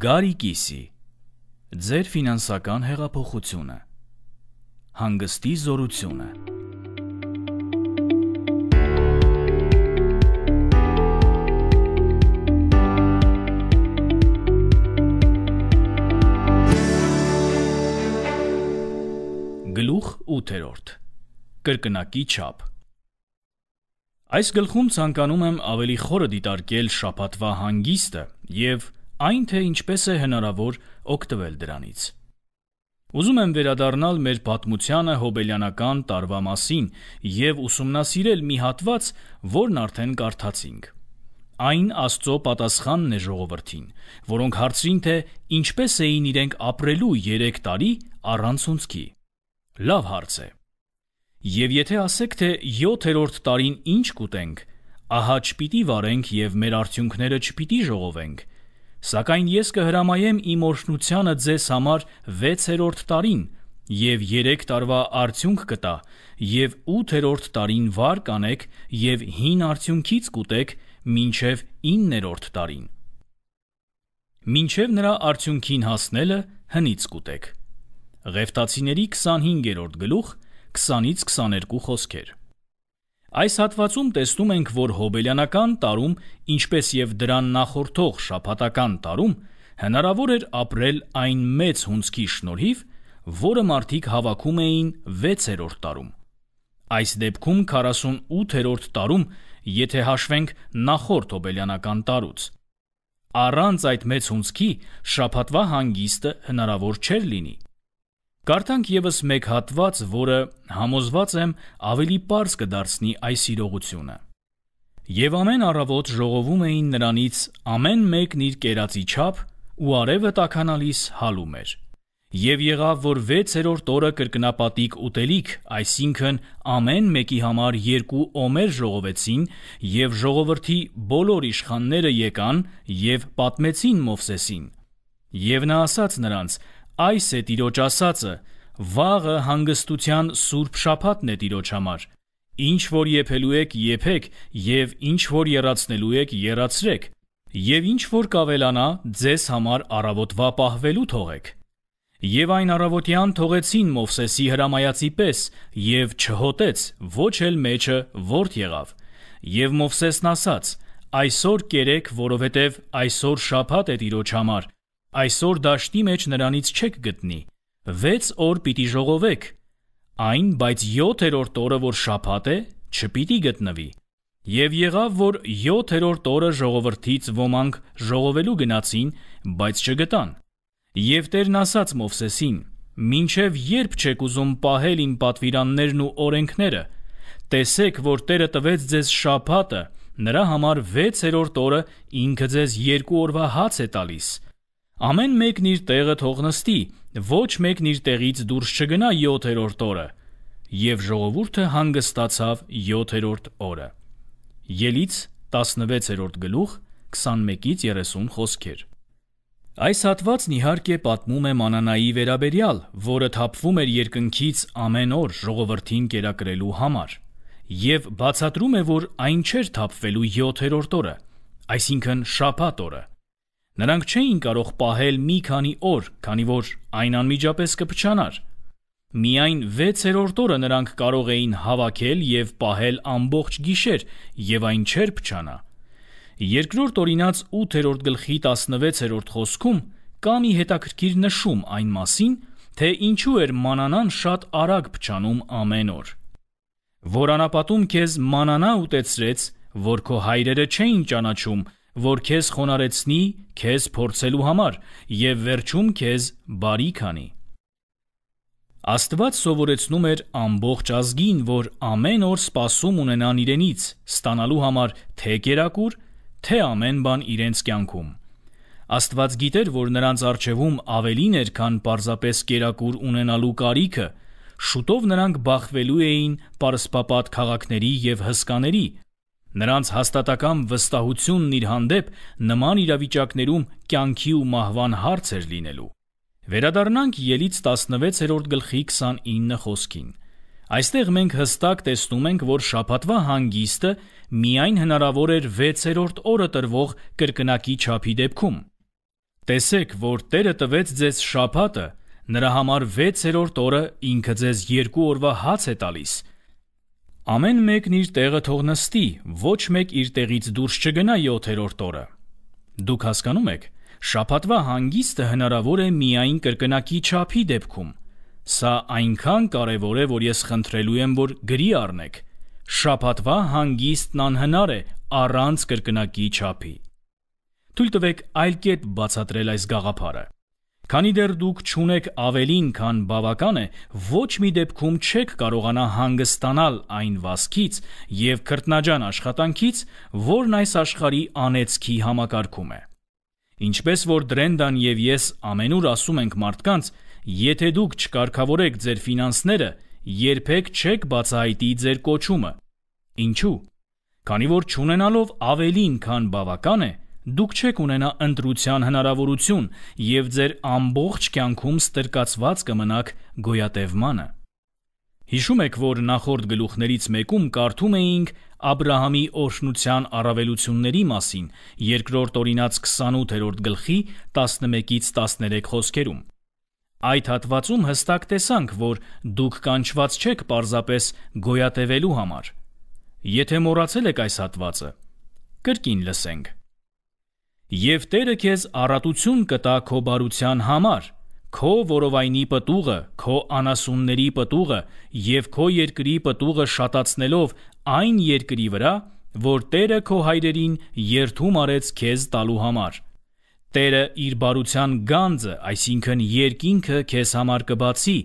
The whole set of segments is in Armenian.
Գարիկիսի Ձեր ֆինանսական հեղափոխությունը Հանգստի զորությունը Գլուխ 8-րդ Կրկնակի չափ Այս գլխում ցանկանում եմ ավելի խորը դիտարկել շապատվա հանգիստը եւ այն թե ինչպես է հնարավոր օգտվել դրանից։ Ուզում եմ վերադառնալ մեր պատմությանը հոբելյանական տարվա մասին եւ ուսումնասիրել մի հատված, որն արդեն կարդացինք։ Այն Աստծո պատասխանն է ժողովրդին, որոնք հարցրին թե ինչպես էին իրենք ապրելու 3 տարի առանց ունցքի։ Լավ հարց է։ Եվ եթե ասեք թե 7-րդ տարին ինչ կուտենք, ահա չպիտի վարենք եւ մեր արդյունքները չպիտի ժողովենք, Սակայն ես կհրամայեմ իմ օրհնությանը ձեզ համար 6-րդ տարին եւ 3 տարվա արդյունք կտա եւ 8-րդ տարին վար կանեք եւ 5 արդյունքից կուտեք մինչեւ 9-րդ տարին։ Մինչեւ նրա արդյունքին հասնելը հնից կուտեք։ Ղևտացիների 25-րդ գլուխ 20-ից 22 խոսքեր։ Այս հատվածում տեսնում ենք, որ հոբելյանական տարում, ինչպես եւ դրան նախորդող շաբաթական տարում, հնարավոր էր ապրել այն մեծ հունցքի շնորհիվ, որը մարդիկ հավաքում էին 6-րդ տարում։ Այս դեպքում 48-րդ տարում, եթե հաշվենք նախորդ հոբելյանական տարուց, առանց այդ մեծ հունցքի շաբաթվա հանգիստը հնարավոր չէր լինի։ Կարդանք եւս մեկ հատված, որը համոզված եմ ավելի པարզ կդարձնի այս իրողությունը։ Եվ ամեն առավոտ ժողովում էին նրանից ամեն մեկն իր կերածի չափ ու արևը տականալիս հալում էր։ Եվ եղավ, որ 6-րդ օրը կրկնապատիկ ուտելիք, այսինքն ամեն մեկի համար երկու օմեր ժողովեցին, եւ ժողովրդի բոլոր իշխանները եկան եւ պատմեցին Մովսեսին։ Եվ նա ասաց նրանց. Այս է Տիրոջ ասածը. վաղը հանգստության Սուրբ Շաբաթն է Տիրոջ համար։ Ինչ որ եփելու եք, եփեք, եւ ինչ որ երացնելու եք, երացրեք, եւ ինչ որ կավելանա, ձեզ համար առավոտվա պահվելու թողեք։ Եվ այն առավոտյան թողեցին Մովսեսի հրամայացի պես, եւ չհոտեց, ոչ էլ մեջը ворթ եղավ։ Եվ Մովսեսն ասաց. Այսօր կերեք, որովհետև այսօր շաբաթ է Տիրոջ համար, Այսօր դաշտի մեջ նրանից չեք գտնի։ 6 օր պիտի ժողովեք։ Այն, բայց 7-րդ օրը, որ շաբաթ է, չպիտի գտնվի։ Եվ եղավ, որ 7-րդ օրը ժողովրդից ոմանք ժողովելու գնացին, բայց չգտան։ Եվ Տերն ասաց Մովսեսին. «Մինչև երբ չեք ուզում պահել իմ պատվիրաններն ու օրենքները, տեսեք, որ Տերը տվեց ձեզ շաբաթը, նրա համար 6-րդ օրը ինքը ձեզ երկու օրվա հաց է տալիս, Ամեն մեկն իր տեղը թողնստի, ոչ մեկն իր տեղից դուրս չգնա 7-րդ օրը։ Եվ ժողովուրդը հանգստացավ 7-րդ օրը։ Ելից 16-րդ գլուխ 21-ից 30 խոսքեր։ Այս հատվածն իհարկե պատմում է Մանանայի վերաբերյալ, որը թափվում էր երկնքից ամեն օր ժողովրդին կերակրելու համար, եւ բացատրում է, որ այն չէր թափվելու 7-րդ օրը, այսինքն շաբաթ օրը։ Նրանք չէին կարող պահել մի քանի օր, քանի որ այն անմիջապես կփչանար։ Միայն 6-րդ օրը նրանք կարող էին հավաքել եւ պահել ամբողջ գիշեր եւ այն չեր փչանա։ Երկրորդ օրինաց 8-րդ գլխի 16-րդ խոսքում կա մի հետաքրքիր նշում այն մասին, թե ինչու էր մանանան շատ արագ փչանում ամեն օր։ Որ անապատում քեզ մանանա ուտեցրեց, որ քո հայրերը չէին ճանաչում, որ քեզ խոնարեցնի քեզ փորձելու համար եւ վերջում քեզ բարի քանի։ Աստված սովորեցնում էր ամբողջ ազգին, որ ամեն օր սпасում ունենան իրենից, ստանալու համար թե կերակուր, թե ամեն բան իրենց կյանքում։ Աստված գիտեր, որ նրանց արժևում ավելին էր, քան պարզապես կերակուր ունենալու կարիքը։ Շուտով նրանք բախվելու էին պարսպապատ քաղաքների եւ հսկաների, Նրանց հաստատակամ վստահությունն իր հանդեպ նման իրավիճակներում կյանքի ու մահվան հարց էր լինելու։ Վերադառնանք ելից 16-րդ գլխի 29 խոսքին։ Այստեղ մենք հստակ տեսնում ենք, որ շաբաթվա հանգիստը միայն հնարավոր էր 6-րդ օրը տրվող կրկնակի չափի դեպքում։ Տեսեք, որ Տերը տվեց ձեզ շաբաթը, նրա համար 6-րդ օրը ինքը ձեզ 2 օրվա հաց է տալիս, Ամեն մեկն իր տեղը թող նստի, ոչ մեկ իր տեղից դուրս չգնա 7-րդ օրը։ Դուք հասկանում եք, շաբաթվա հանգիստը հնարավոր է միայն կրկնակի չափի դեպքում։ Սա այնքան կարևոր է, որ ես խնդրելու եմ, որ գրի առնեք։ Շաբաթվա հանգիստն անհնար է առանց կրկնակի չափի։ Թույլ տվեք այլ կերպ բացատրել այս գաղափարը։ Քանի դեռ դուք ճունեք ավելին, քան բավական է, ոչ մի դեպքում չեք կարողանա հանգստանալ այն վասքից եւ քրտնաջան աշխատանքից, որն այս աշխարհի անեծքի համակարգում է։ Ինչպես որ Դրենդան եւ ես ամենուր ասում ենք մարդկանց, եթե դուք չկարգավորեք ձեր ֆինանսները, երբեք չեք բացահայտի ձեր կոչումը։ Ինչու՞։ Քանի որ ճանենալով ավելին, քան բավական է, Դուք չեք ունենա ընտրության հնարավորություն եւ ձեր ամբողջ կյանքում ստրկացված կմնաք գոյատևմանը։ Հիշում եք, որ նախորդ գլուխներից մեկում կարդում էինք Աբ รา համի օրհնության առավելությունների մասին, երկրորդ օրինաց 28-րդ գլխի 11-ից 13 խոսքերում։ Այդ հատվածում հստակ տեսանք, որ դուք կանչված չեք պարզապես գոյատևելու համար։ Եթե մոռացել եք այս հատվածը, կրկին լսենք Եվ Տերը քեզ առատություն կտա քո բարության համար, քո որովայնի պտուղը, քո անասունների պտուղը եւ քո երկրի պտուղը շատացնելով այն երկրի վրա, որ Տերը քո հայրերին երթում արեց քեզ տալու համար։ Տերը իր բարության գանձը, այսինքն երկինքը քեզ համար կբացի,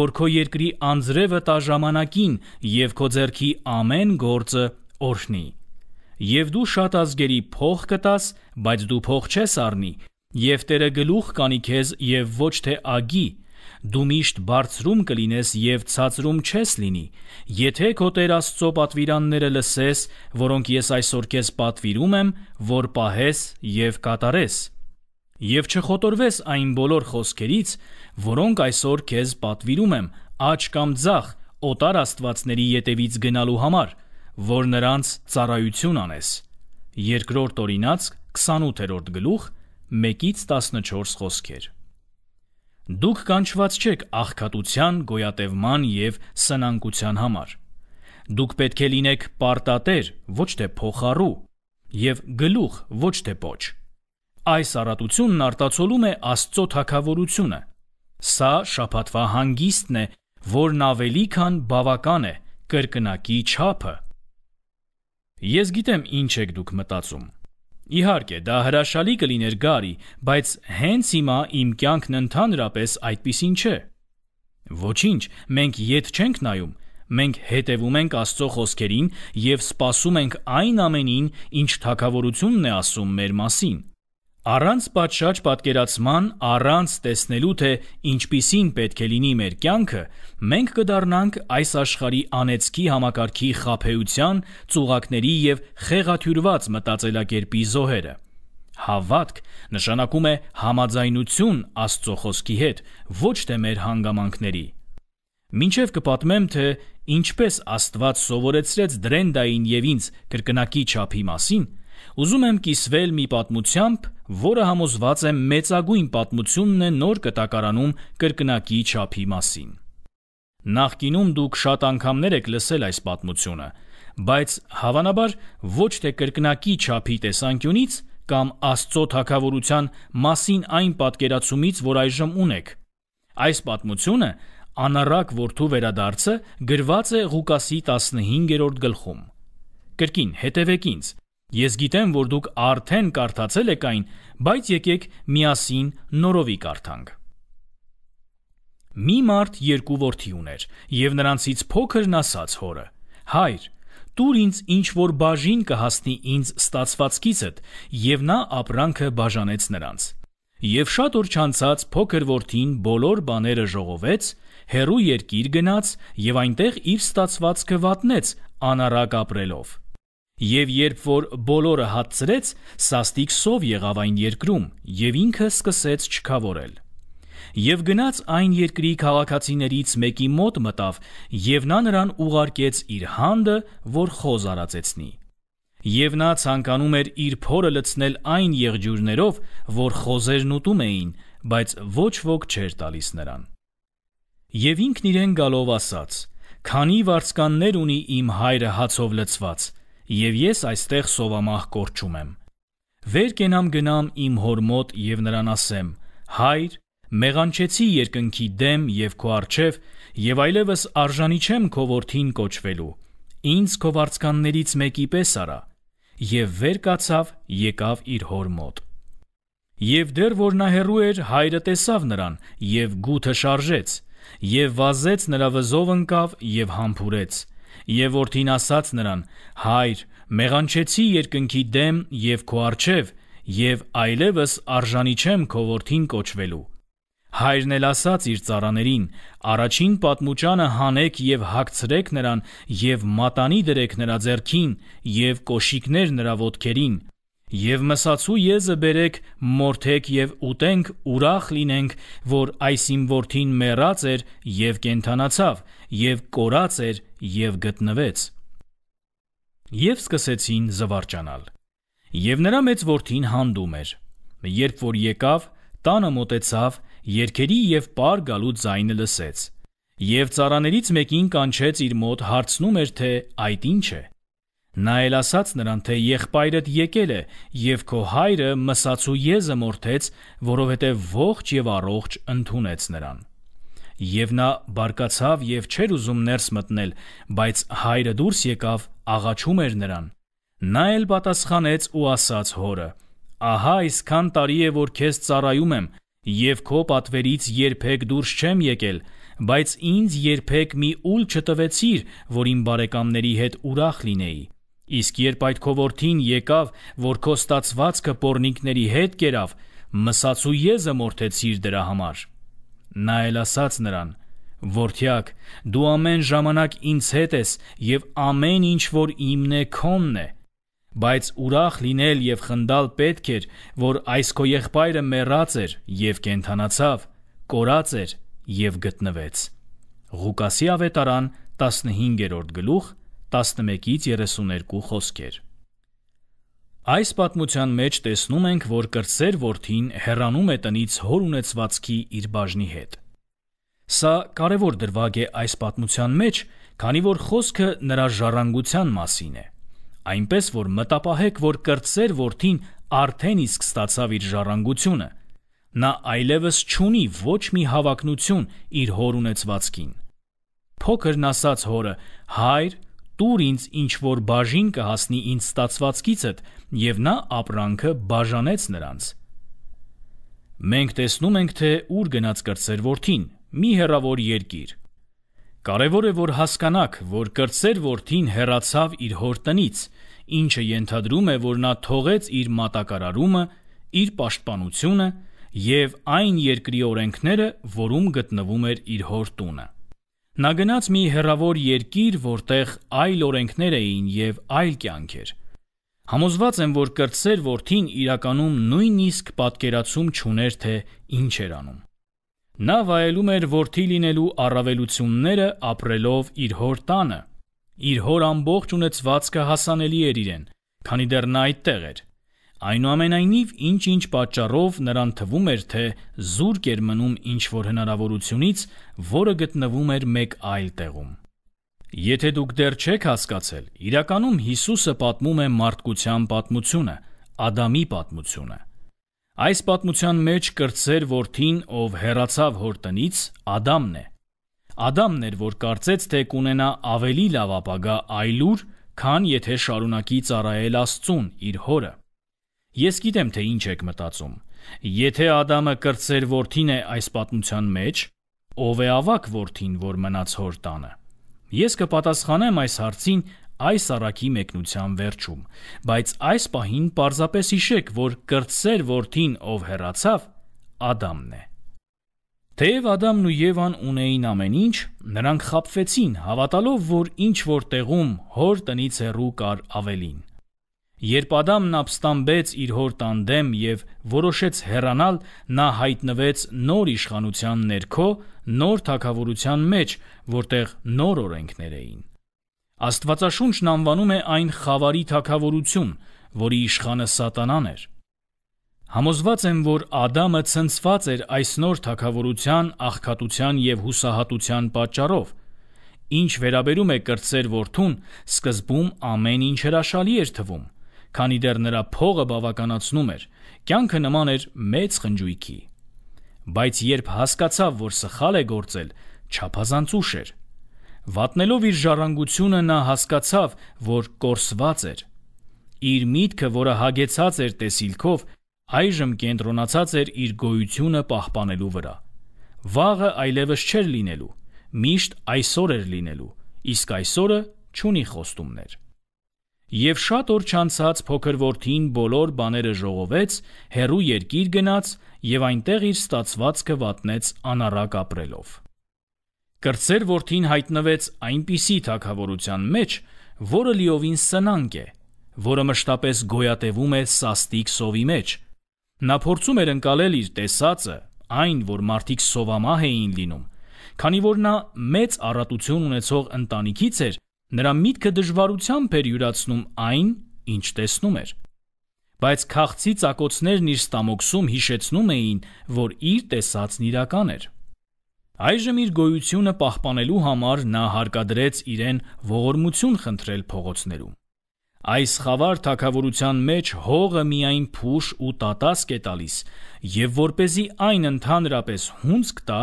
որ քո երկրի անձրևը տա ժամանակին եւ քո ձեռքի ամեն գործը օրհնի։ Եվ դու շատ ազգերի փող կտաս, բայց դու փող չես առնի, եւ Տերը գլուխ կանի քեզ եւ ոչ թե ագի, դու միշտ բարձրում կլինես եւ ցածրում չես լինի։ Եթե քո Տեր Աստծո պատվիրանները լսես, որոնք ես այսօր քեզ պատվիրում եմ, որ պահես եւ կատարես, եւ չխոտորվես այն բոլոր խոսքերից, որոնք այսօր քեզ պատվիրում եմ, աճ կամ ձախ, օտար աստվածների յետևից գնալու համար, որ նրանց ծառայություն անես։ Երկրորդ օրինացք 28-րդ գլուխ 1-ից 14 խոսքեր։ Դուք կանչված չեք աղքատության, գոյատևման եւ սնանկության համար։ Դուք պետք է լինեք պարտատեր, ոչ թե փոխարու, եւ գլուխ, ոչ թե փոչ։ Այս առատությունն արտացոլում է Աստծո թակավորությունը։ Սա շափատվա հանգիստն է, որն ավելի քան բավական է կրկնակի չափը։ Ես գիտեմ ինչ եք դուք մտածում։ Իհարկե, դա հրաշալի կլիներ գարի, բայց հենց հիմա իմ կյանքն ընդհանրապես այդպեսին չէ։ Ոչինչ, մենք յետ չենք նայում, մենք հետևում ենք Աստծո խոսքերին եւ սպասում ենք այն ամենին, ինչ թակավորությունն է ասում մեր մասին։ Առանց պատշաճ պատկերացման, առանց տեսնելու թե ինչպիսին պետք է լինի մեր կյանքը, մենք կդառնանք այս աշխարհի անեծքի համակարգի խափեության, ծուղակների եւ խեղաթյուրված մտածելակերպի զոհերը։ Հավատք նշանակում է համաձայնություն Աստծո խոսքի հետ, ոչ թե մեր հանգամանքների։ Մինչև կպատմեմ, թե ինչպես Աստված սովորեցրեց Դրենդային եւ ինձ կրկնակի չափի մասին, Ուզում եմ կիսվել մի պատմությամբ, որը համոզված եմ մեծագույն պատմությունն է նոր կտակարանում կրկնակի չափի մասին։ Նախկինում դուք շատ անգամներ եք լսել այս պատմությունը, բայց հավանաբար ոչ թե կրկնակի չափի տեսանկյունից կամ Աստծո թակավորության մասին այն պատկերացումից, որ այժմ ունեք։ Այս պատմությունը անառակ որդու վերադարձը գրված է Ղուկասի 15-րդ գլխում։ Կրկին հետևեք ինձ, Ես գիտեմ, որ դուք արդեն կարդացել եք այն, բայց եկեք միասին նորովի կարդանք։ Մի մարդ երկու որդի ուներ, եւ նրանցից փոքրն ասաց հորը. Հայր, տուր ինձ ինչ որ բաժին կհասնի ինձ ստացվածքիցդ, եւ նա ապրանքը բաժանեց նրանց։ Եվ շատ օր չանցած փոքր որդին բոլոր բաները ժողովեց, հերու երկիր գնաց եւ այնտեղ իր ստացվածքը վատնեց անարակ ապրելով։ Եվ երբ որ բոլորը հացրեց, սաստիկ սով եղավ այն երկրում եւ ինքը սկսեց չքավորել։ Եվ գնաց այն երկրի քաղաքացիներից մեկի մոտ մտավ, եւ նա նրան ուղարկեց իր հանդը, որ խոզ արածեցնի։ Եվ նա ցանկանում էր իր փորը լցնել այն եղջյուրներով, որ խոզերն ուտում էին, բայց ոչ ոք չէր տալիս նրան։ Եվ ինքն իրեն գալով ասաց. «Քանի վարսկաններ ունի իմ հայրը հացով լցված, եւ ես այստեղ սովամահ կորչում եմ։ Վեր կենամ գնամ իմ հոր մոտ եւ նրան ասեմ. Հայր, մեղանչեցի երկնքի դեմ եւ քո արչեւ եւ այլևս արժանի չեմ քո որդին կոչվելու։ Ինձ քո վարցկաններից մեկի պես արա։ Եվ վեր կացավ, եկավ իր հոր մոտ։ Եվ դեռ որ նա հեռու էր, հայրը տեսավ նրան եւ գութը շարժեց, եւ վազեց նրա վզով ընկավ եւ համբուրեց եւ որդին ասաց նրան. Հայր, մեղանչեցի երկնքի դեմ եւ քո արչեւ եւ այլևս արժանի չեմ քո որդին կոչվելու։ Հայրն էլ ասաց իր цаրաներին. առաջին պատմուճանը հանեք եւ հագցրեք նրան եւ մատանի դրեք նրա ձեռքին եւ կոշիկներ նրա ոտքերին Եվ մսացու եզը բերեք, մորթեք եւ ուտենք, ուրախ լինենք, որ այս իմ որդին մեռած էր եւ կենթանացավ, եւ կորած էր եւ գտնվեց։ Եվ սկսեցին զվարճանալ։ Եվ նրա մեծ որդին հանդում էր։ Երբ որ եկավ, տանը մտեցավ, երկերի եւ պար գալու ձայնը լսեց։ Եվ цаրաններից մեկին կանչեց իր մոտ հարցնում էր թե այդ ինչ է։ Նա էլ ասաց նրան, թե եղբայրդ եկել է եւ քո հայրը մսացու եզը մորթեց, որովհետեւ ողջ եւ առողջ ընդունեց նրան։ Եվ նա բարկացավ եւ չէր ուզում ներս մտնել, բայց հայրը դուրս եկավ, աղաչում էր նրան։ Նա էլ պատասխանեց ու ասաց հորը. Ահա այսքան տարի է որ քեզ ծառայում եմ եւ քո պատվերից երբեք դուրս չեմ եկել, բայց ինձ երբեք մի ուլ չտվեցիր, որ իմ բարեկամների հետ ուրախ լինեի։ Իսկ երբ այդ քո որդին եկավ, որ քո ստացվածքը pornikների հետ կերավ, մսացու եզը մորթեցիր դրա համար։ Նա էլ ասաց նրան. «Որդյակ, դու ամեն ժամանակ ինձ հետ ես եւ ամեն ինչ, որ իմն է, քոնն է»։ Բայց ուրախ լինել եւ խնդալ պետք էր, որ այս քո եղբայրը մեռած էր եւ կենդանացավ, կորած էր եւ գտնվեց։ Ղուկասի ավետարան 15-րդ գլուխ 11-ից 32 խոսքեր։ Այս պատմության մեջ տեսնում ենք, որ կրտսեր որդին հեռանում է տնից հոր ունեցվածքի իր բաժնի հետ։ Սա կարևոր դրվագ է այս պատմության մեջ, քանի որ խոսքը նրա ժառանգության մասին է։ Այնպես որ մտապահեք, որ կրտսեր որդին արդեն իսկ ստացավ իր ժառանգությունը։ Նա այլևս չունի ոչ մի հավակնություն իր հոր ունեցվածքին։ Փոքրն ասաց հորը. «Հայր, տուր ինձ ինչ որ բաժին կհասնի ինձ ստացվածքիցդ եւ նա ապրանքը բաժանեց նրանց մենք տեսնում ենք թե ուր գնաց կրծեր worth-ին մի հերավոր երկիր կարևոր է որ հասկանաք որ կրծեր worth-ին հերացավ իր հոր տնից ինչը ենթադրում է որ նա թողեց իր մատակարարումը իր պաշտպանությունը եւ այն երկրի օրենքները որում գտնվում էր իր հոր տունը Նա գնաց մի հերավոր երկիր, որտեղ այլ օրենքներ էին եւ այլ կյանք էր։ Համոզված եմ, որ կրտսեր որդին իրականում նույնիսկ պատկերացում չուներ, թե ինչ էր անում։ Նա վայելում էր որդի լինելու առավելությունները ապրելով իր հոր տանը։ Իր հոր ամբողջ ունեցվածքը հասանելի էր իրեն, քանի դեռ նա այդտեղ էր։ Այնուամենայնիվ, ինչ-ինչ պատճառով նրան թվում էր, թե զուրկ էր մնում ինչ-որ հնարավորությունից, որը գտնվում էր մեկ այլ տեղում։ Եթե դուք դեռ չեք հասկացել, իրականում Հիսուսը պատմում է մարդկության պատմությունը, Ադամի պատմությունը։ Այս պատմության մեջ կրծեր որդին, ով հերացավ հոր տնից, Ադամն է։ Ադամն էր, որ կարծեց, թե կունենա ավելի լավ ապագա այլուր, քան եթե շարունակի ծառայել Աստծուն, իր հորը։ Ես գիտեմ, թե ինչ եք մտածում։ Եթե Ադամը կրծեր worth-ին է այս պատմության մեջ, ով է ավակ worth-ին, որ մնաց հոր տանը։ Ես կպատասխանեմ այս հարցին այս առակի մեկնության վերջում, բայց այս պահին պարզապես հիշեք, որ կրծեր worth-ին, ով հեռացավ, Ադամն է։ Թեև Ադամն ու Եվան ունեին ամեն ինչ, նրանք խապվեցին, հավատալով, որ ինչ որ տեղում հոր տնից հեռու կար ավելին։ Երբ Ադամն ապստամբեց իր հոր տանդեմ եւ որոշեց հեռանալ, նա հայտնվեց նոր իշխանության ներքո, նոր թակավորության մեջ, որտեղ նոր օրենքներ էին։ Աստվածաշունչն անվանում է այն խավարի թակավորություն, որի իշխանը սատանան էր։ Համոզված եմ, որ Ադամը ցնցված էր այս նոր թակավորության, աղքատության եւ հուսահատության պատճառով, Ինչ վերաբերում է կրծեր որդուն, սկզբում ամեն ինչ հրաշալի էր թվում, քանի դեռ նրա փողը բավականացնում էր, կյանքը նման էր մեծ խնջույքի։ Բայց երբ հասկացավ, որ սխալ է գործել, չափազանց ուշ էր։ Վատնելով իր ժառանգությունը նա հասկացավ, որ կորսված էր։ Իր միտքը, որը հագեցած էր տեսիլքով, այժմ կենտրոնացած էր իր գոյությունը պահպանելու վրա։ Վաղը այլևս չէր լինելու, միշտ այսօր էր լինելու, իսկ այսօրը չունի խոստումներ։ Եվ շատ օր չանցած փոքր որդին բոլոր բաները ժողովեց, հերու երկիր գնաց եւ այնտեղ իր ստացվածքը վատնեց անառակ ապրելով։ Կրծեր որդին հայտնվեց այնպիսի թակավորության մեջ, որը լիովին սնանկ է, որը մշտապես գոյատևում է սաստիկ սովի մեջ։ Նա փորձում էր ընկալել իր տեսածը, այն, որ մարդիկ սովամահ էին լինում, քանի որ նա մեծ առատություն ունեցող ընտանիքից էր, Նրա միտքը դժվարությամբ էր յուրացնում այն, ինչ տեսնում էր։ Բայց քաղցի ծակոցներն իր ստամոքսում հիշեցնում էին, որ իր տեսածն իրական էր։ Այժմ իր գոյությունը պահպանելու համար նա հարկադրեց իրեն ողորմություն խնդրել փողոցներում։ Այս խավար թակավորության մեջ հողը միայն փուշ ու տատասկ է տալիս, եւ որ เป զի այն ընդհանրապես հունց կտա,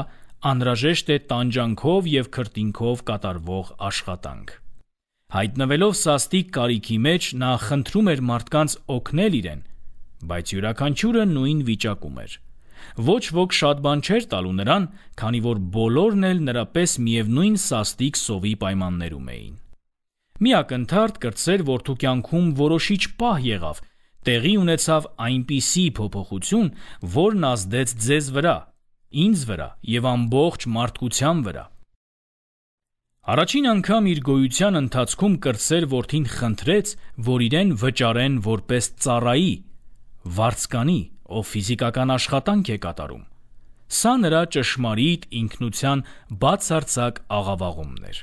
անհրաժեշտ է տանջանքով եւ քրտինքով կատարվող աշխատանք։ Հայտնվելով սաստիկ կարիքի մեջ նա խնդրում էր մարդկանց օգնել իրեն, բայց յուրաքանչյուրը նույն վիճակում էր։ Ոչ ոք շատ բան չէր տալու նրան, քանի որ բոլորն էլ նրա պես միևնույն սաստիկ սովի պայմաններում էին։ Մի ակնթարթ կրծեր որդու կյանքում որոշիչ պահ եղավ, տեղի ունեցավ այնպիսի փոփոխություն, որն ազդեց ձեզ վրա, ինձ վրա եւ ամբողջ մարդկության վրա։ Առաջին անգամ իր գոյության ընթացքում կրտսեր որդին խնդրեց, որ իրեն վճարեն որպես ծառայի, վարձկանի, ով ֆիզիկական աշխատանք է կատարում։ Սա նրա ճշմարիտ ինքնության բացարձակ աղավաղումն էր։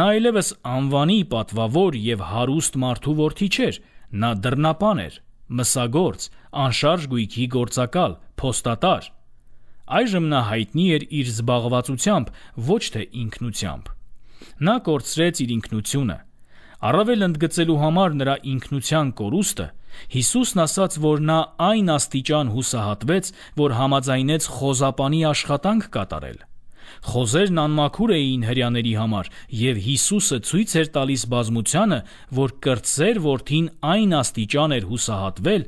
Նա այլևս անվանի պատվավոր եւ հարուստ մարդու որդի չէր, նա դռնապան էր, մսագործ, անշարժ գույքի գործակալ, փոստատար։ Այժմ նա հայտնի էր իր զբաղվածությամբ, ոչ թե ինքնությամբ։ Նա կորցրեց իր ինքնությունը։ Առավել ընդգծելու համար նրա ինքնության կորուստը Հիսուսն ասաց, որ նա այն աստիճան հուսահատվեց, որ համաձայնեց խոզապանի աշխատանք կատարել։ Խոզերն անմաքուր էին հрьяաների համար, եւ Հիսուսը ցույց էր տալիս բազմությանը, որ կրծեր worthին այն աստիճան էր հուսահատվել,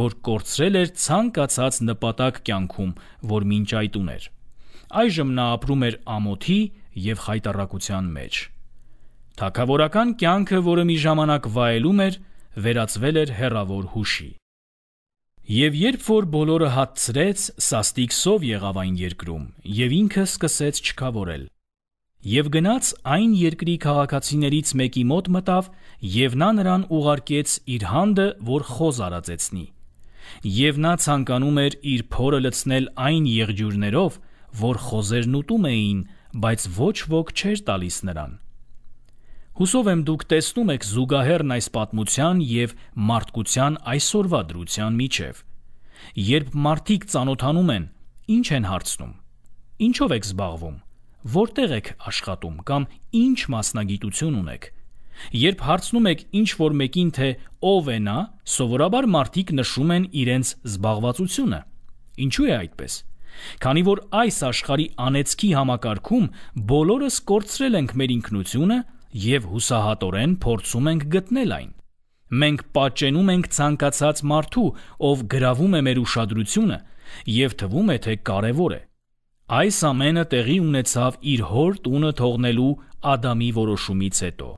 որ կորցրել էր ցանկացած նպատակ կյանքում, որ մինչ այդ ուներ։ Այժմ նա ապրում էր ամոթի, եւ հայտարարության մեջ։ Թակավորական կյանքը, որը մի ժամանակ վայելում էր, վերածվել էր հերավոր հուշի։ Եվ երբ որ բոլորը հացրեց, սաստիկսով եղավ այն երկրում, եւ ինքը սկսեց չքավորել։ Եվ գնաց այն երկրի քաղաքացիներից մեկի մոտ մտավ, եւ նա նրան ուղարկեց իր հանդը, որ խոզ արածեցնի։ Եվ նա ցանկանում էր իր փորը լցնել այն եղջյուրներով, որ խոզերն ուտում էին, բայց ոչ ոք չէր տալիս նրան։ Հուսով եմ դուք տեսնում եք զուգահեռն այս պատմության եւ մարդկության այսօրվա դրության միջև։ Երբ մարդիկ ծանոթանում են, ինչ են հարցնում։ Ինչով եք զբաղվում։ Որտեղ եք աշխատում կամ ինչ մասնագիտություն ունեք։ Երբ հարցնում եք ինչ որ մեկին թե ով է նա, սովորաբար մարդիկ նշում են իրենց զբաղվածությունը։ Ինչու է այդպես։ Քանի որ այս աշխարի անեծքի համակարգում բոլորս կորցրել ենք մեր ինքնությունը եւ հուսահատորեն փորձում ենք գտնել այն։ Մենք պատճենում ենք ցանկացած մարդու, ով գրավում է մեր ուշադրությունը եւ թվում է թե կարեւոր է։ Այս ամենը տեղի ունեցավ իր հոր տունը թողնելու Ադամի որոշումից հետո։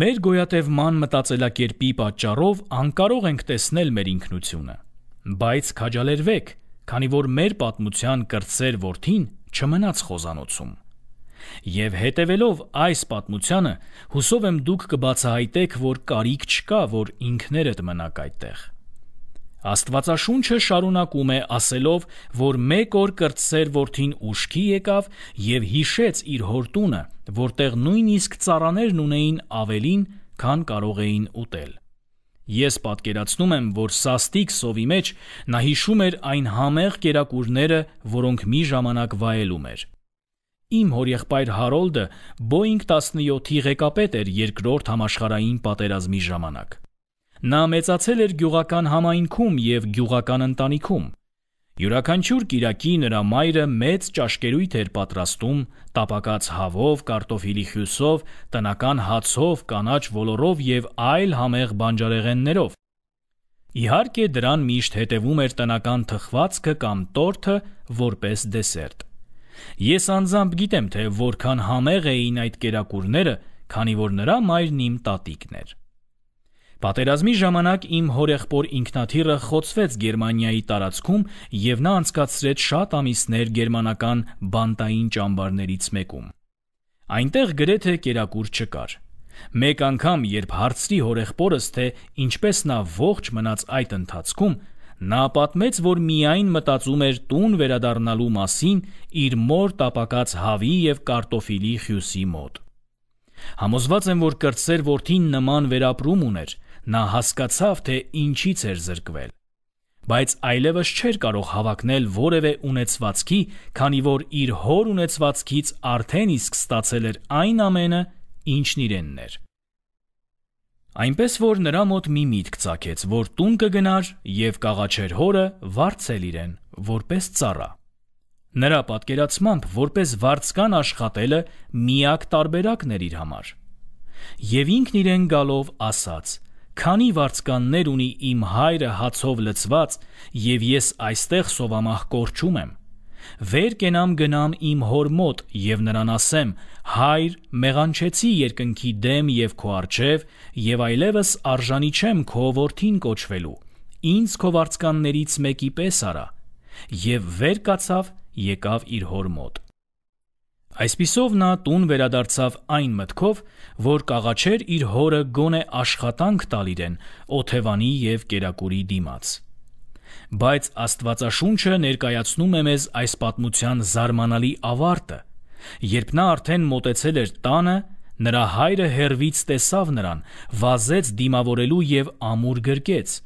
Մեր գոյատևման մտածելակերպի պատճառով անկարող ենք տեսնել մեր ինքնությունը։ Բայց քաջալերվեք, քանի որ մեր պատմության կրտսեր որդին չմնաց խոզանոցում։ Եվ հետևելով այս պատմությանը, հուսով եմ դուք կբացահայտեք, որ կարիք չկա, որ ինքներդ մնաք այդտեղ։ Աստվածաշունչը շարունակում է ասելով, որ մեկ օր կրտսեր որդին ուշքի եկավ եւ հիշեց իր հորտունը, որտեղ նույնիսկ ծառաներն ունեին ավելին, քան կարող էին ուտել։ Ես պատկերացնում եմ, որ սաստիկ սովի մեջ նա հիշում էր այն համեղ կերակուրները, որոնք մի ժամանակ վայելում էր։ Իմ հորեղբայր Հարոլդը Boeing 17-ի ղեկապետ էր երկրորդ համաշխարհային պատերազմի ժամանակ։ Նա մեծացել էր գյուղական համայնքում եւ գյուղական ընտանիքում։ Յուրաքանչյուր Կիրակի նրա մայրը մեծ ճաշկերույթ էր պատրաստում տապակած հավով, կարտոֆիլի խյուսով, տնական հացով, կանաչ ոլորով եւ այլ համեղ բանջարեղեններով։ Իհարկե դրան միշտ հետևում էր տնական թխվածքը կամ տորթը որպես դեսերտ։ Ես անձամբ գիտեմ, թե որքան համեղ էին այդ կերակուրները, քանի որ նրա մայրն իմ տատիկն էր։ Պատերազմի ժամանակ իմ հորեղբոր ինքնաթիռը խոցվեց Գերմանիայի տարածքում և նա անցկացրեց շատ ամիսներ գերմանական բանտային ճամբարներից մեկում։ Այնտեղ գրեթե կերակուր չկար։ Մեկ անգամ, երբ հարցրի հորեղբորս, թե ինչպես նա ողջ մնաց այդ ընթացքում, նա պատմեց, որ միայն մտածում էր տուն վերադառնալու մասին իր մոր տապակած հավի և կարտոֆիլի խյուսի մոտ։ Համոզված եմ, որ կրտսեր որդին նման վերապրում ուներ, նա հասկացավ, թե ինչից էր զրկվել։ Բայց այլևս չէր կարող հավակնել որևէ ունեցվածքի, քանի որ իր հոր ունեցվածքից արդեն իսկ ստացել էր այն ամենը, ինչն իրենն էր։ Այնպես որ նրա մոտ մի միտք ցակեց, որ տուն կգնար եւ կաղաչեր հորը վարձել իրեն, որպես ծառա։ Նրա պատկերացմամբ որպես վարձկան աշխատելը միակ տարբերակն էր իր համար։ Եվ ինքն իրեն գալով ասաց քանի վարձկաններ ունի իմ հայրը հացով լցված եւ ես այստեղ սովամահ կորչում եմ վեր կենամ գնամ իմ հոր մոտ եւ նրան ասեմ հայր մեղանչեցի երկնքի դեմ եւ քո արչեւ եւ այլևս արժանի չեմ քո որդին կոչվելու ինձ քո վարձկաններից մեկի պես արա եւ վեր կացավ եկավ իր հոր մոտ Այսպիսով նա տուն վերադարձավ այն մտքով, որ կաղաչեր իր հորը գոնե աշխատանք տալ իրեն Օթևանի եւ Կերակուրի դիմաց։ Բայց Աստվածաշունչը ներկայացնում է մեզ այս պատմության զարմանալի ավարտը, երբ նա արդեն մտեցել էր տանը, նրա հայրը հերվից տեսավ նրան, վազեց դիմավորելու եւ ամուր գրկեց։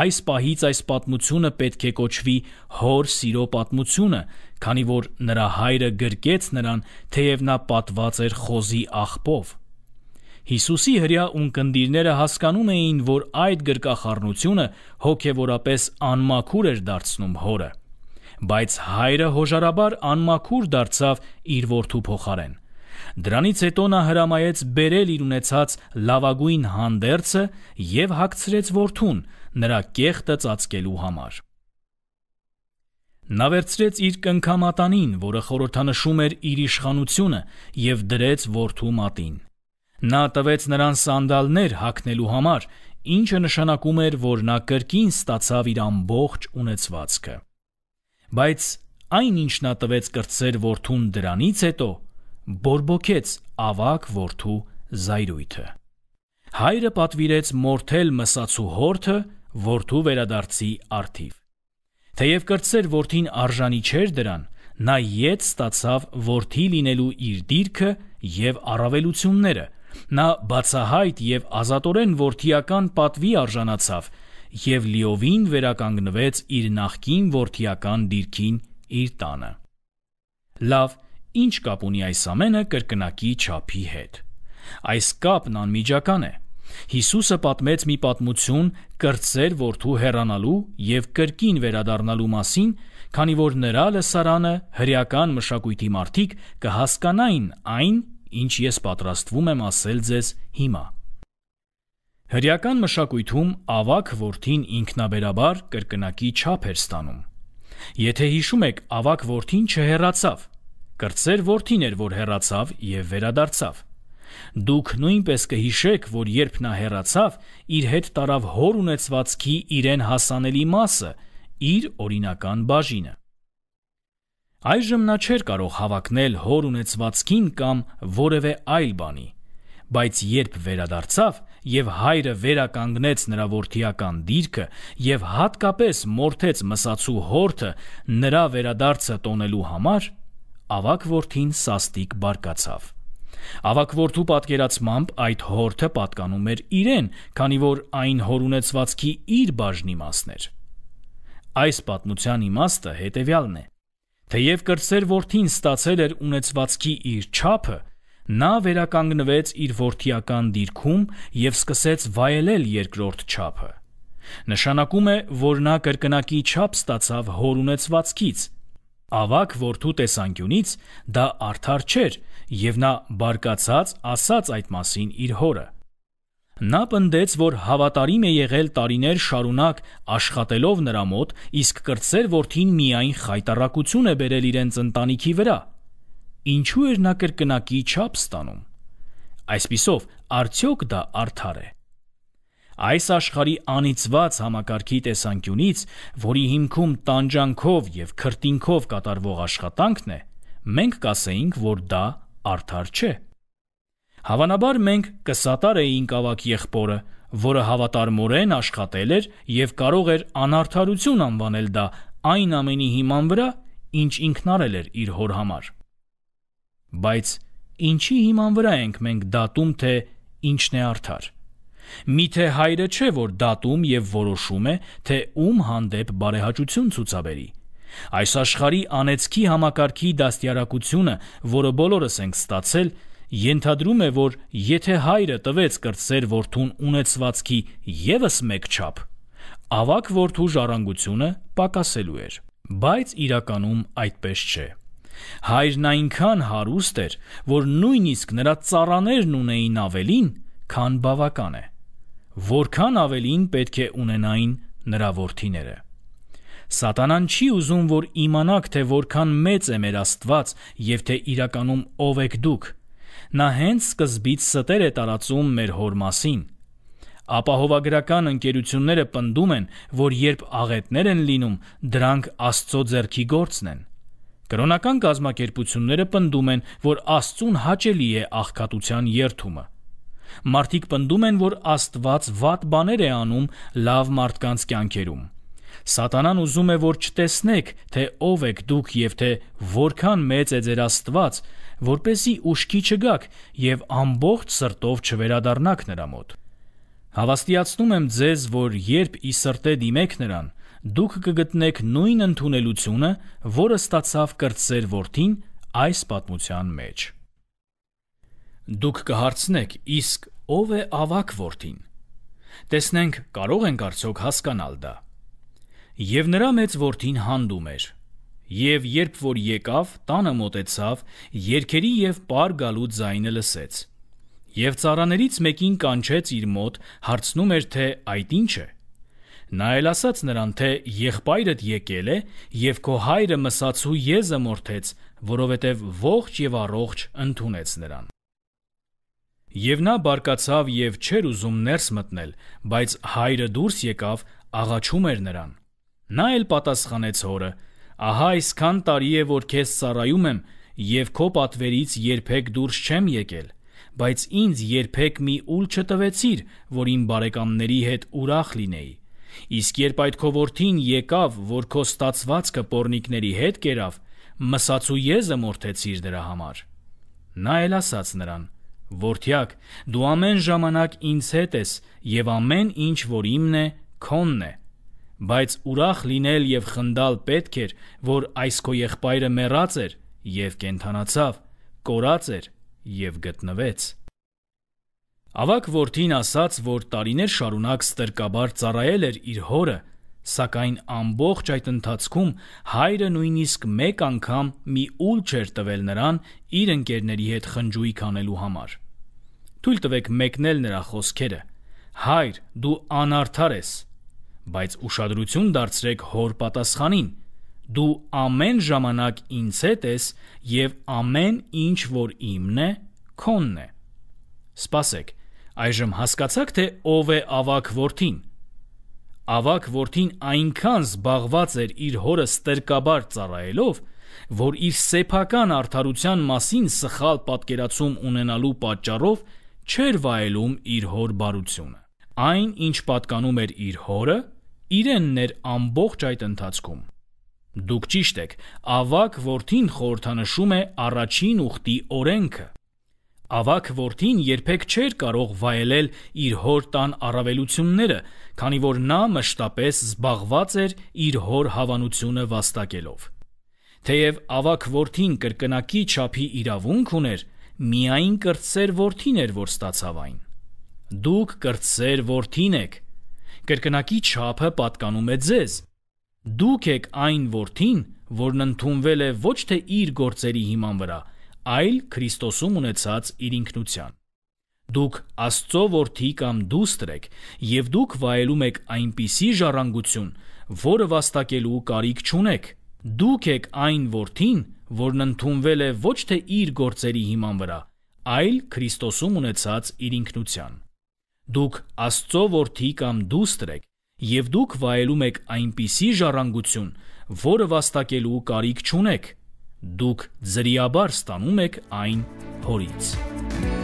Այս պահից այս պատմությունը պետք է կոչվի հոր սիրո պատմությունը, քանի որ նրա հայրը գրկեց նրան, թեև նա պատված էր խոզի աղբով։ Հիսուսի հрья ունկնդիրները հասկանում էին, որ այդ գրկախառնությունը հոգևորապես անմաքուր էր դարձնում հորը։ Բայց հայրը հոժարաբար անմաքուր դարձավ իր որդու փոխարեն։ Դրանից հետո նա հրամայեց բերել իր ունեցած լավագույն հանդերձը եւ հագցրեց որդուն նրա կեղտը ծածկելու համար։ Նա վերցրեց իր կնքամատանին, որը խորհրդանշում էր իր իշխանությունը, եւ դրեց որդու մատին։ Նա տվեց նրան սանդալներ հագնելու համար, ինչը նշանակում էր, որ նա կրկին ստացավ իր ամբողջ ունեցվածքը։ Բայց այնինչ նա տվեց կրծեր որդուն դրանից հետո, բորբոքեց ավակ որդու զայրույթը։ Հայրը պատվիրեց մորթել մսացու հորթը որդու վերադարձի արդիվ։ Թեև կրծեր որդին արժանի չէր դրան, նա յետ ստացավ որդի լինելու իր դիրքը եւ առավելությունները։ Նա բացահայտ եւ ազատորեն որդիական պատվի արժանացավ եւ լիովին վերականգնվեց իր նախկին որդիական դիրքին իր տանը։ Լավ, Ինչ կապ ունի այս ամենը կրկնակի չափի հետ։ Այս կապն անմիջական է։ Հիսուսը պատմեց մի պատմություն կրծեր որդու հեռանալու եւ կրկին վերադառնալու մասին, քանի որ նրա լսարանը հрьяական մշակույթի մարդիկ կհասկանային այն, ինչ ես պատրաստվում եմ ասել ձեզ հիմա։ Հրյական մշակույթում ավակ որդին ինքնաբերաբար կրկնակի չափ էր ստանում։ Եթե հիշում եք, ավակ որդին չհեռացավ, Կրծեր որդին էր, որ հեռացավ եւ վերադարձավ։ Դուք նույնպես կհիշեք, որ երբ նա հեռացավ, իր հետ տարավ հոր ունեցվածքի իրեն հասանելի մասը, իր օրինական բաժինը։ Այժմ նա չէր կարող հավակնել հոր ունեցվածքին կամ որևէ այլ բանի, բայց երբ վերադարձավ եւ հայրը վերականգնեց նրա ворթիական դիրքը եւ հատկապես մորթեց մսացու հորթը նրա վերադարձը տոնելու համար, ավակ որդին սաստիկ բարկացավ։ Ավակ որդու պատկերացմամբ այդ հորթը պատկանում էր իրեն, քանի որ այն հորունեցվածքի իր բաժնի մասն էր։ Այս պատմության իմաստը հետևյալն է։ Թեև կրծեր որդին ստացել էր ունեցվածքի իր չափը, նա վերականգնվեց իր որդիական դիրքում եւ սկսեց վայելել երկրորդ չափը։ Նշանակում է, որ նա կրկնակի չափ ստացավ հորունեցվածքից, Ավակ որդու տեսանկյունից դա արդար չէր եւ նա բարկացած ասաց այդ մասին իր հորը։ Նա պնդեց, որ հավատարիմ է եղել տարիներ շարունակ աշխատելով նրա մոտ, իսկ կրծեր որդին միայն խայտարակություն է բերել իրենց ընտանիքի վրա։ Ինչու էր նա կրկնակի չափ ստանում։ Այսպիսով, արդյոք դա արդար է։ Այս աշխարի անիծված համակարգի տեսանկյունից, որի հիմքում տանջանքով եւ քրտինքով կատարվող աշխատանքն է, մենք կասեինք, որ դա արդար չէ։ Հավանաբար մենք կսատարեինք ավակ եղբորը, որը հավատարմորեն աշխատել էր եւ կարող էր անարդարություն անվանել դա այն ամենի հիման վրա, ինչ ինքն արել էր իր հոր համար։ Բայց ինչի հիման վրա ենք մենք դատում, թե ինչն է արդար։ Միթե հայրը չէ, որ դատում եւ որոշում է, թե ում հանդեպ բարեհաճություն ցուցաբերի։ Այս աշխարհի անեծքի համակարգի դաստիարակությունը, որը բոլորս ենք ստացել, ենթադրում է, որ եթե հայրը տվեց կրտսեր որդուն ունեցվածքի եւս մեկ չափ, ավակ որդու ժառանգությունը պակասելու էր։ Բայց իրականում այդպես չէ։ Հայրն այնքան հարուստ էր, որ նույնիսկ նրա ծառաներն ունեին ավելին, քան բավական է որքան ավելին պետք է ունենային նրա ворթիները։ Սատանան չի ուզում, որ իմանաք, թե որքան մեծ է մեր Աստված եւ թե իրականում ով եք դուք։ Նա հենց սկզբից ստեր է տարածում մեր հոր մասին։ Ապահովագրական ընկերությունները պնդում են, որ երբ աղետներ են լինում, դրանք Աստծո ձեռքի գործն են։ Կրոնական կազմակերպությունները պնդում են, որ Աստծուն հաճելի է աղքատության երթումը։ Մարդիկ պնդում են, որ Աստված վատ բաներ է անում լավ մարդկանց կյանքերում։ Սատանան ուզում է, որ չտեսնեք, թե ով եք դուք եւ թե որքան մեծ է ձեր Աստված, որ เป զի ուշքի չգաք եւ ամբողջ սրտով չվերադառնաք նրա մոտ։ Հավաստիացնում եմ ձեզ, որ երբ ի սրտե դիմեք նրան, դուք կգտնեք նույն ընդունելությունը, որը ստացավ կրծեր որդին այս պատմության մեջ։ Դուք կհարցնեք, իսկ ով է ավակ որդին։ Տեսնենք, կարող ենք արդյոք հասկանալ դա։ Եվ նրա մեծ որդին հանդում էր։ Եվ երբ որ եկավ, տանը մոտեցավ, երկերի եւ պար գալու ձայնը լսեց։ Եվ цаրաններից մեկին կանչեց իր մոտ, հարցնում էր թե այդ ի՞նչ է։ Նա էլ ասաց նրան, թե եղբայրդ եկել է եւ քո հայրը մսացու եզը մորթեց, որովհետեւ ողջ եւ առողջ ընդունեց նրան։ Եվ նա բարկացավ եւ չեր ուզում ներս մտնել, բայց հայրը դուրս եկավ, աղաչում էր նրան։ Նա էլ պատասխանեց հորը. «Ահա այսքան տարի է, որ քեզ ծառայում եմ եւ քո պատվերից երբեք դուրս չեմ եկել, բայց ինձ երբեք մի ուլ չտվեցիր, որ իմ բարեկամների հետ ուրախ լինեի։ Իսկ երբ այդ քո որդին եկավ, որ քո ստացվածքը pornikների հետ կերավ, մսացու եզը մորթեցիր դրա համար»։ Նա էլ ասաց նրան. Որդյակ, դու ամեն ժամանակ ինձ հետ ես եւ ամեն ինչ, որ իմն է, քոնն է։ Բայց ուրախ լինել եւ խնդալ պետք էր, որ այս քո եղբայրը մեռած էր եւ կենթանացավ, կորած էր եւ գտնվեց։ Ավակ որդին ասաց, որ տարիներ շարունակ ստրկաբար ծառայել էր իր հորը, սակայն ամբողջ այդ ընթացքում հայրը նույնիսկ մեկ անգամ մի ուլ չեր տվել նրան իր ընկերների հետ խնջույք անելու համար։ Թույլ տվեք մեկնել նրա խոսքերը. Հայր, դու անարդար ես, բայց ուշադրություն դարձրեք հոր պատասխանին։ Դու ամեն ժամանակ ինձ հետ ես եւ ամեն ինչ որ իմն է, քոնն է։ Սպասեք, այժմ հասկացաք թե ով է ավակ որդին։ Ավակ որդին այնքան զբաղված էր իր հորը ստրկաբար ծառայելով, որ իր սեփական արդարության մասին սխալ պատկերացում ունենալու պատճառով չէր վայելում իր հոր բարությունը։ Այն, ինչ պատկանում էր իր հորը, իրենն էր ամբողջ այդ ընթացքում։ Դուք ճիշտ եք, ավակ որդին խորհրդանշում է առաջին ուխտի օրենքը։ Ավակ որդին երբեք չէր կարող վայելել իր հոր տան առավելությունները, քանի որ նա մշտապես զբաղված էր իր հոր հավանությունը վաստակելով։ Թեև ավակ որդին կրկնակի չափի իրավունք ուներ, միայն կրտսեր worth-ին էր, որ ստացավ այն։ Դուք կրտսեր worth-ին եք։ Կրկնակի չափը պատկանում է ձեզ։ Դուք եք այն worth-ին, որն ընդունվել է ոչ թե իր գործերի հիման վրա, այլ Քրիստոսում ունեցած իր ինքնության։ Դուք Աստծո worth-ի կամ դուստր եք, եւ դուք վայելում եք այնպիսի ժառանգություն, որը վաստակելու կարիք չունեք։ Դուք եք այն worth-ին, որն ընդունվել է ոչ թե իր գործերի հիման վրա, այլ Քրիստոսում ունեցած իր ինքնության։ Դուք Աստծո որդի կամ դուստր եք, եւ դուք վայելում եք այնպիսի ժառանգություն, որը վաստակելու կարիք չունեք։ Դուք զրիաբար ստանում եք այն փորից։